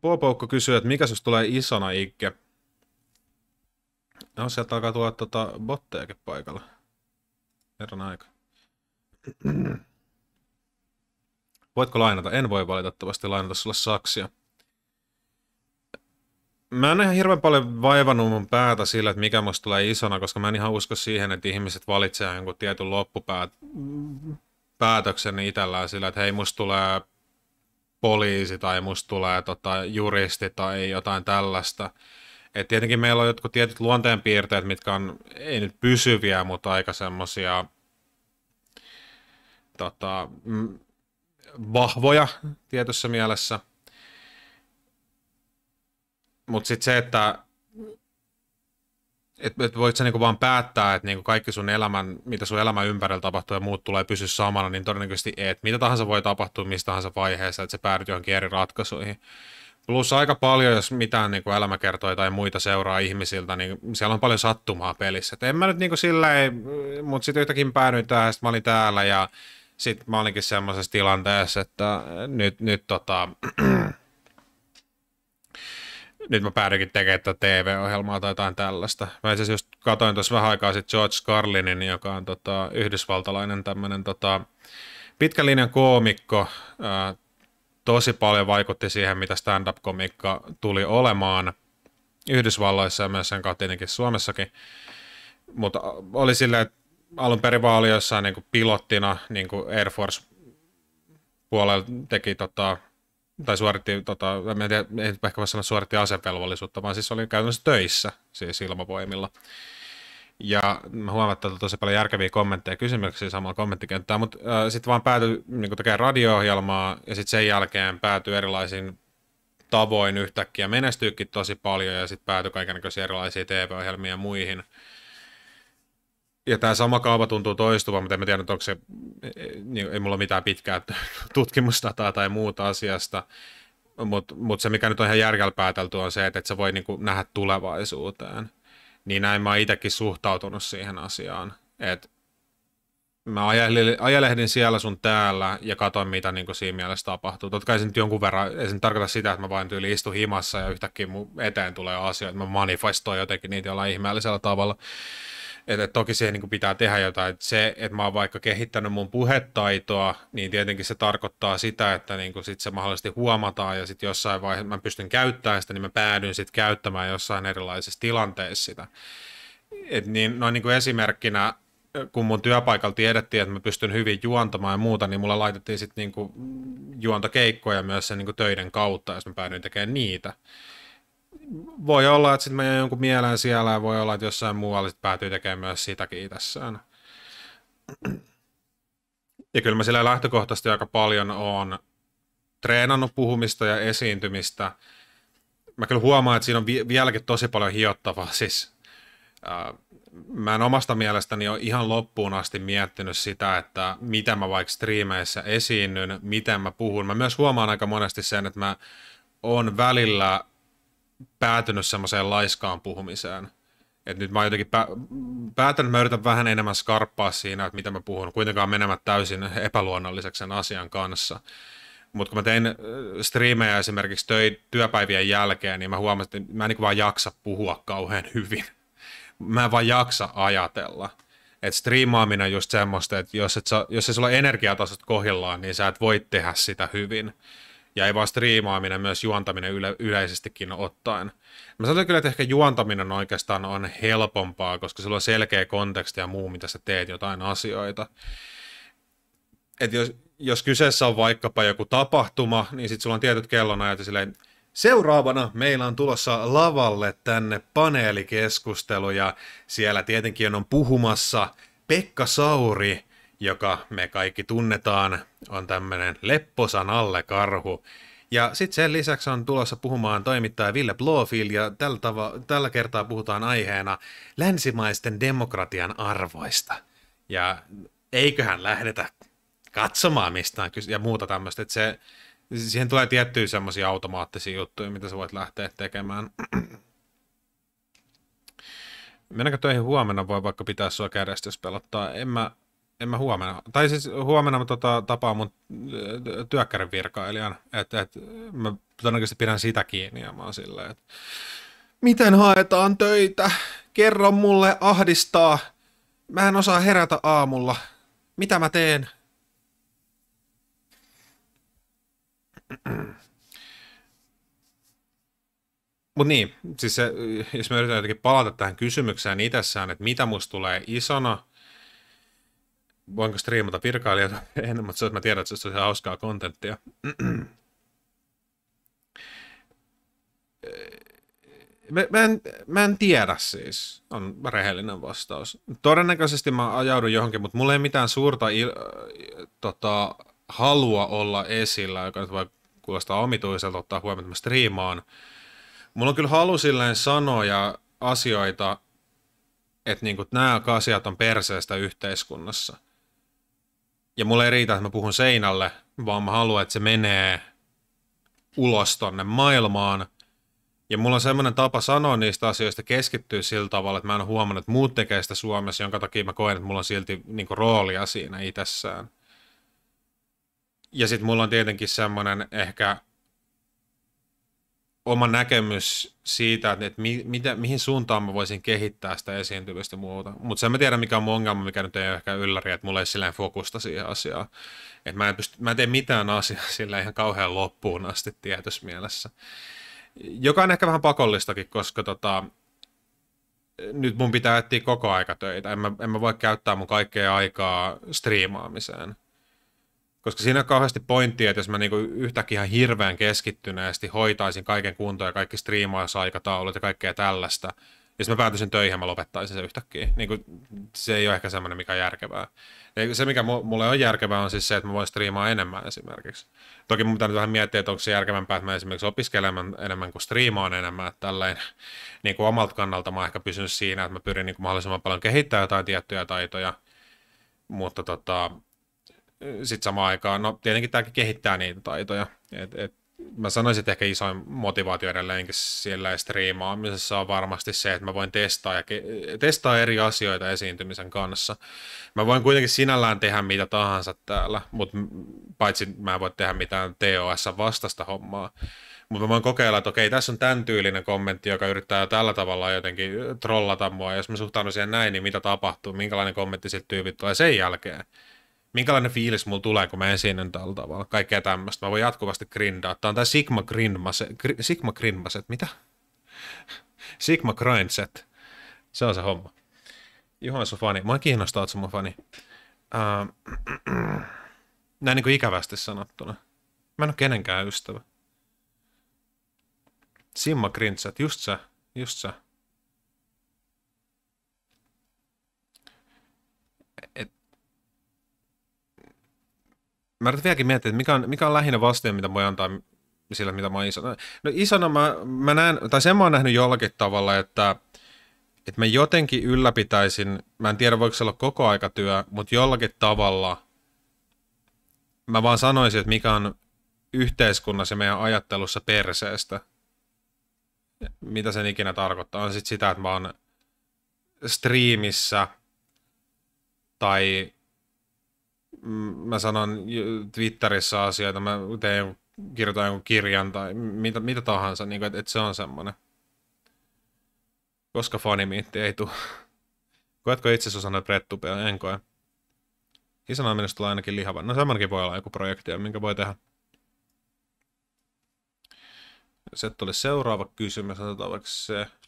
Puopoukko kysyy, että mikä jos tulee isona ikke? No, sieltä alkaa tulla tota bottejakin paikalla. Herran aika. Voitko lainata? En voi valitettavasti lainata sulle saksia. Mä en ihan hirveän paljon vaivannut mun päätä sillä, että mikä musta tulee isona, koska mä en ihan usko siihen, että ihmiset valitsevat jonkun tietyn loppupäät itsellään sillä, että hei, musta tulee poliisi tai musta tulee tota, juristi tai jotain tällaista. Et tietenkin meillä on jotkut tietyt luonteenpiirteet, mitkä on ei nyt pysyviä, mutta aika semmoisia tota, mm, vahvoja tietyssä mielessä. Mutta sitten se, että et, et voit sä niinku vaan päättää, että niinku kaikki sun elämän, mitä sun elämän ympärillä tapahtuu ja muut tulee pysyä samana, niin todennäköisesti et. Mitä tahansa voi tapahtua mistä tahansa vaiheessa, että sä päädyt johonkin eri ratkaisuihin. Plus aika paljon, jos mitään niinku elämäkertoja tai muita seuraa ihmisiltä, niin siellä on paljon sattumaa pelissä. Et en mä nyt niinku silleen, mutta sitten yhtäkin päädyin tähän, sitten mä olin täällä ja sitten mä olinkin semmoisessa tilanteessa, että nyt, nyt tota, nyt mä päädyinkin tekemään TV-ohjelmaa tai jotain tällaista. Mä itse just katoin tuossa vähän aikaa sitten George Carlinin, joka on tota, yhdysvaltalainen tämmöinen tota, pitkän linjan koomikko. Ää, tosi paljon vaikutti siihen, mitä stand-up-komiikka tuli olemaan Yhdysvalloissa ja myös sen kautta tietenkin Suomessakin. Mutta oli silleen, että alun perin vaan oli jossain niin pilottina niin Air Force puolella teki tota, tai suoritti, tota, en tiedä, en ehkä voi sanoa suoritti asevelvollisuutta, vaan siis oli käytännössä töissä siis ilmavoimilla. Ja mä huomaan, että tosi paljon järkeviä kommentteja ja kysymyksiä samalla kommenttikenttää, mutta sitten vaan päätyi niin tekemään radio-ohjelmaa ja sitten sen jälkeen päätyi erilaisiin tavoin yhtäkkiä menestyykin tosi paljon ja sitten päätyi kaikenlaisia erilaisia TV-ohjelmia ja muihin ja tämä sama kaava tuntuu toistuvan, mutta en tiedä, onko se, e, e, niin, ei mulla mitään pitkää tutkimusdataa tai muuta asiasta, mutta mut se mikä nyt on ihan järjellä päätelty on se, että et sä voi niin nähdä tulevaisuuteen. Niin näin mä oon itsekin suhtautunut siihen asiaan, että mä ajelehdin siellä sun täällä ja katsoin, mitä niin siinä mielessä tapahtuu. Totta kai se nyt jonkun verran, ei se nyt tarkoita sitä, että mä vain tyyli istu himassa ja yhtäkkiä mun eteen tulee asioita, mä manifestoin jotenkin niitä jollain ihmeellisellä tavalla. Että et toki siihen niin kuin pitää tehdä jotain. Et se, että mä oon vaikka kehittänyt mun puhetaitoa, niin tietenkin se tarkoittaa sitä, että niin kuin sit se mahdollisesti huomataan ja sitten jossain vaiheessa mä pystyn käyttämään sitä, niin mä päädyn sitten käyttämään jossain erilaisessa tilanteessa sitä. Et niin, noin niin kuin esimerkkinä, kun mun työpaikalla tiedettiin, että mä pystyn hyvin juontamaan ja muuta, niin mulla laitettiin sitten niin juontakeikkoja myös sen niin kuin töiden kautta, jos mä päädyin tekemään niitä voi olla, että sitten mä jonkun mieleen siellä ja voi olla, että jossain muualla sitten päätyy tekemään myös sitäkin itsessään. Ja kyllä mä sillä lähtökohtaisesti aika paljon on treenannut puhumista ja esiintymistä. Mä kyllä huomaan, että siinä on vieläkin tosi paljon hiottavaa. Siis, äh, mä en omasta mielestäni ole ihan loppuun asti miettinyt sitä, että miten mä vaikka striimeissä esiinnyn, miten mä puhun. Mä myös huomaan aika monesti sen, että mä on välillä päätynyt semmoiseen laiskaan puhumiseen. Et nyt mä oon jotenkin pä- päätän, että mä yritän vähän enemmän skarppaa siinä, että mitä mä puhun, kuitenkaan menemät täysin epäluonnolliseksi sen asian kanssa. Mutta kun mä tein äh, striimejä esimerkiksi töi, työpäivien jälkeen, niin mä huomasin, että mä en niin vaan jaksa puhua kauhean hyvin. Mä en vaan jaksa ajatella. että striimaaminen on just semmoista, että jos, et sa, jos ei sulla energiatasot kohdillaan, niin sä et voi tehdä sitä hyvin ja ei vaan striimaaminen, myös juontaminen yle- yleisestikin ottaen. Mä sanoin kyllä, että ehkä juontaminen oikeastaan on helpompaa, koska sulla on selkeä konteksti ja muu, mitä sä teet jotain asioita. Et jos, jos kyseessä on vaikkapa joku tapahtuma, niin sitten sulla on tietyt kellonajat ja silleen, Seuraavana meillä on tulossa lavalle tänne paneelikeskustelu ja siellä tietenkin on puhumassa Pekka Sauri, joka me kaikki tunnetaan, on tämmöinen lepposan alle karhu. Ja sitten sen lisäksi on tulossa puhumaan toimittaja Ville Blofield ja tällä, tav- tällä kertaa puhutaan aiheena länsimaisten demokratian arvoista. Ja eiköhän lähdetä katsomaan mistään ja muuta tämmöistä, että se, siihen tulee tiettyjä semmoisia automaattisia juttuja, mitä sä voit lähteä tekemään. Mennäänkö töihin huomenna, voi vaikka pitää sua kädestä, jos pelottaa. En mä en mä huomenna. Tai siis huomenna mä tota, tapaan mun äh, työkkärin virkailijan. Että et, mä todennäköisesti pidän sitä kiinni ja mä oon silleen, että miten haetaan töitä? Kerro mulle ahdistaa. Mä en osaa herätä aamulla. Mitä mä teen? mut niin, siis se, jos mä yritän jotenkin palata tähän kysymykseen itsessään, että mitä musta tulee isona – voinko striimata virkailijoita en, mutta se, että mä tiedän, että se on ihan hauskaa kontenttia. mä, mä, en, mä en tiedä siis, on rehellinen vastaus. Todennäköisesti mä ajaudun johonkin, mutta mulla ei mitään suurta il, äh, tota, halua olla esillä, joka nyt voi kuulostaa omituiselta ottaa huomioon, että mä striimaan. Mulla on kyllä halu silleen ja asioita, että kuin niinku nämä asiat on perseestä yhteiskunnassa – ja mulle ei riitä, että mä puhun seinälle, vaan mä haluan, että se menee ulos tonne maailmaan. Ja mulla on semmoinen tapa sanoa niistä asioista keskittyä sillä tavalla, että mä en huomannut, että muut tekee sitä Suomessa, jonka takia mä koen, että mulla on silti niin kuin, roolia siinä itsessään. Ja sitten mulla on tietenkin semmoinen ehkä oma näkemys siitä, että mi, mitä, mihin suuntaan mä voisin kehittää sitä esiintymistä muuta. Mutta sen mä tiedän, mikä on mun ongelma, mikä nyt ei ole ehkä ylläri, että mulla ei silleen fokusta siihen asiaan. Et mä, en pysty, mä en tee mitään asiaa sillä ihan kauhean loppuun asti tietyssä mielessä. Joka on ehkä vähän pakollistakin, koska tota, nyt mun pitää etsiä koko aika töitä. En mä, en mä voi käyttää mun kaikkea aikaa striimaamiseen. Koska siinä on kauheasti pointtia, että jos mä niinku yhtäkkiä ihan hirveän keskittyneesti hoitaisin kaiken kuntoon ja kaikki striimausaikataulut ja kaikkea tällaista, jos mä päätyisin töihin ja mä lopettaisin se yhtäkkiä. Niin kuin, se ei ole ehkä semmoinen, mikä on järkevää. se, mikä mulle on järkevää, on siis se, että mä voin striimaa enemmän esimerkiksi. Toki mun pitää vähän miettiä, että onko se järkevämpää, että mä esimerkiksi opiskelen enemmän kuin striimaan enemmän. Tälleen, niin kuin omalta kannalta mä oon ehkä pysynyt siinä, että mä pyrin niin kuin mahdollisimman paljon kehittämään jotain tiettyjä taitoja. Mutta tota, sitten samaan aikaan, no tietenkin tämäkin kehittää niitä taitoja. Et, et, mä sanoisin, että ehkä isoin motivaatio edelleenkin siellä striimaamisessa on varmasti se, että mä voin testaa, ja ke- testaa eri asioita esiintymisen kanssa. Mä voin kuitenkin sinällään tehdä mitä tahansa täällä, mutta paitsi mä en voi tehdä mitään TOS-vastasta hommaa. Mutta mä voin kokeilla, että okei, tässä on tämän tyylinen kommentti, joka yrittää tällä tavalla jotenkin äh, trollata mua. Jos mä suhtaudun siihen näin, niin mitä tapahtuu, minkälainen kommentti sitten tyypit tulee sen jälkeen minkälainen fiilis mulla tulee, kun mä esiinnyn tällä tavalla, kaikkea tämmöistä. Mä voin jatkuvasti grindaa. Tämä on tämä Sigma Gr- Sigma Grindmaset, mitä? Sigma Grindset. Se on se homma. Juhan sun fani. Mä kiinnostaa, että mun fani. Uh, näin niin kuin ikävästi sanottuna. Mä en ole kenenkään ystävä. Sigma Grindset, just se, just se. mä nyt vieläkin miettiä, että mikä on, mikä on lähinnä vastine, mitä voi antaa sillä, mitä mä oon isona. No isona mä, mä näen, tai sen mä oon nähnyt jollakin tavalla, että, että mä jotenkin ylläpitäisin, mä en tiedä voiko se olla koko aikatyö, mutta jollakin tavalla mä vaan sanoisin, että mikä on yhteiskunnassa ja meidän ajattelussa perseestä. Mitä sen ikinä tarkoittaa. On sitten sitä, että mä oon striimissä tai mä sanon Twitterissä asioita, mä teen, kirjoitan jonkun kirjan tai mitä, mitä tahansa, niin että et se on semmoinen. Koska fanimiitti ei tule. Koetko itse osana prettupia? En koe. Isona on tulee ainakin lihava. No semmoinenkin voi olla joku projekti, minkä voi tehdä. Se tuli seuraava kysymys, otetaan vaikka se.